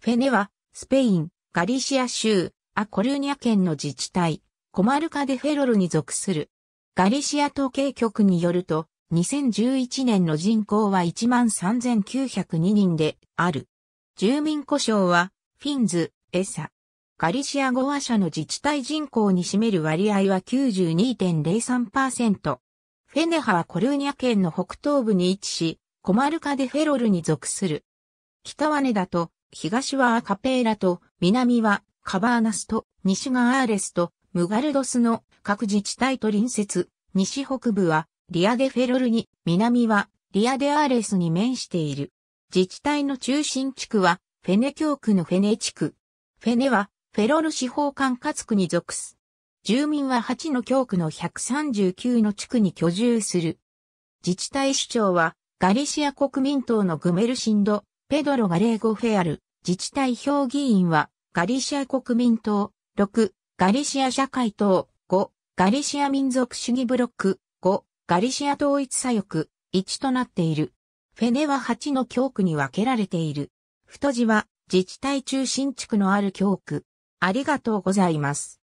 フェネは、スペイン、ガリシア州、アコルーニャ県の自治体、コマルカデフェロルに属する。ガリシア統計局によると、2011年の人口は13,902人である。住民故障は、フィンズ、エサ。ガリシア語話者の自治体人口に占める割合は92.03%。フェネハはコルーニャ県の北東部に位置し、コマルカデフェロルに属する。北はネだと東はアカペーラと、南はカバーナスと、西がアーレスと、ムガルドスの各自治体と隣接、西北部はリアデフェロルに、南はリアデアーレスに面している。自治体の中心地区は、フェネ教区のフェネ地区。フェネは、フェロル司法管轄区に属す。住民は8の教区の139の地区に居住する。自治体首長は、ガリシア国民党のグメルシンド、ペドロ・ガレーゴ・フェアル。自治体評議員は、ガリシア国民党、6、ガリシア社会党、5、ガリシア民族主義ブロック、5、ガリシア統一左翼、1となっている。フェネは8の教区に分けられている。太字は自治体中心地区のある教区。ありがとうございます。